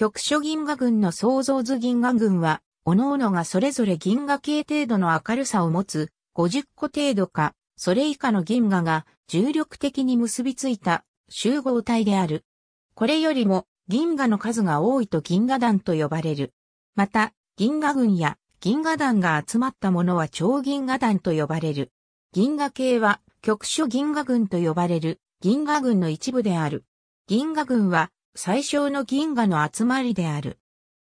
局所銀河群の創造図銀河群は、各々がそれぞれ銀河系程度の明るさを持つ、50個程度か、それ以下の銀河が重力的に結びついた集合体である。これよりも銀河の数が多いと銀河団と呼ばれる。また、銀河群や銀河団が集まったものは超銀河団と呼ばれる。銀河系は局所銀河群と呼ばれる銀河群の一部である。銀河群は最小の銀河の集まりである。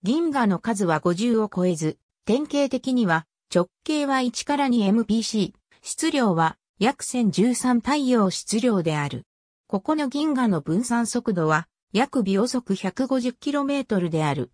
銀河の数は50を超えず、典型的には直径は1から 2mpc、質量は約1013太陽質量である。ここの銀河の分散速度は約秒速 150km である。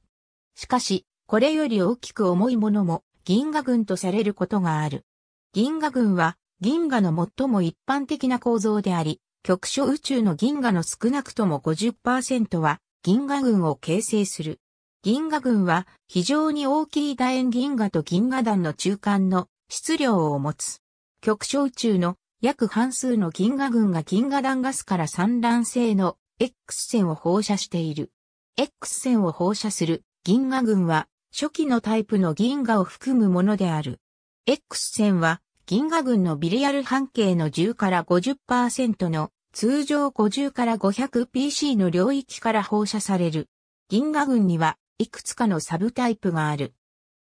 しかし、これより大きく重いものも銀河群とされることがある。銀河群は銀河の最も一般的な構造であり、局所宇宙の銀河の少なくとも50%は銀河群を形成する。銀河群は非常に大きい楕円銀河と銀河団の中間の質量を持つ。極小宇宙の約半数の銀河群が銀河団ガスから散乱性の X 線を放射している。X 線を放射する銀河群は初期のタイプの銀河を含むものである。X 線は銀河群のビリアル半径の10から50%の通常50から 500PC の領域から放射される。銀河群にはいくつかのサブタイプがある。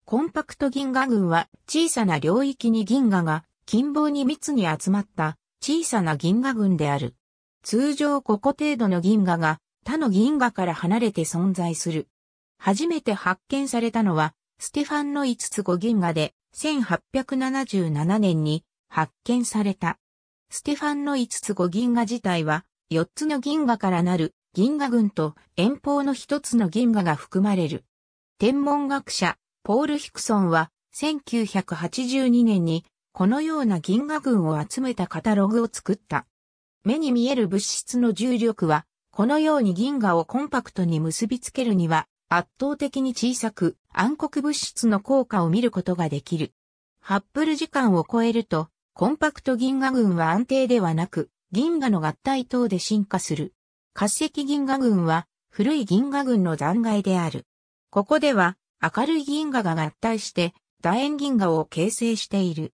コンパクト銀河群は小さな領域に銀河が近傍に密に集まった小さな銀河群である。通常5個程度の銀河が他の銀河から離れて存在する。初めて発見されたのはステファンの5つ5銀河で1877年に発見された。ステファンの5つ5銀河自体は、4つの銀河からなる銀河群と遠方の1つの銀河が含まれる。天文学者、ポール・ヒクソンは、1982年に、このような銀河群を集めたカタログを作った。目に見える物質の重力は、このように銀河をコンパクトに結びつけるには、圧倒的に小さく暗黒物質の効果を見ることができる。ハッブル時間を超えると、コンパクト銀河群は安定ではなく、銀河の合体等で進化する。化石銀河群は古い銀河群の残骸である。ここでは明るい銀河が合体して楕円銀河を形成している。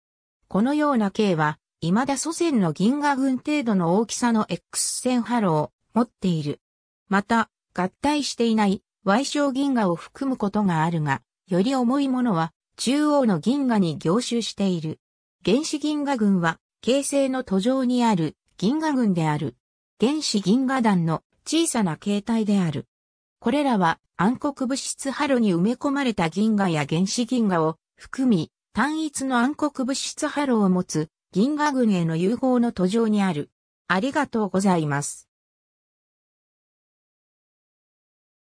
このような形は未だ祖先の銀河群程度の大きさの X 線波ロを持っている。また、合体していない矮小銀河を含むことがあるが、より重いものは中央の銀河に凝集している。原始銀河群は、形成の途上にある銀河群である。原始銀河団の小さな形態である。これらは暗黒物質ハロに埋め込まれた銀河や原子銀河を含み、単一の暗黒物質ハロを持つ銀河群への融合の途上にある。ありがとうございます。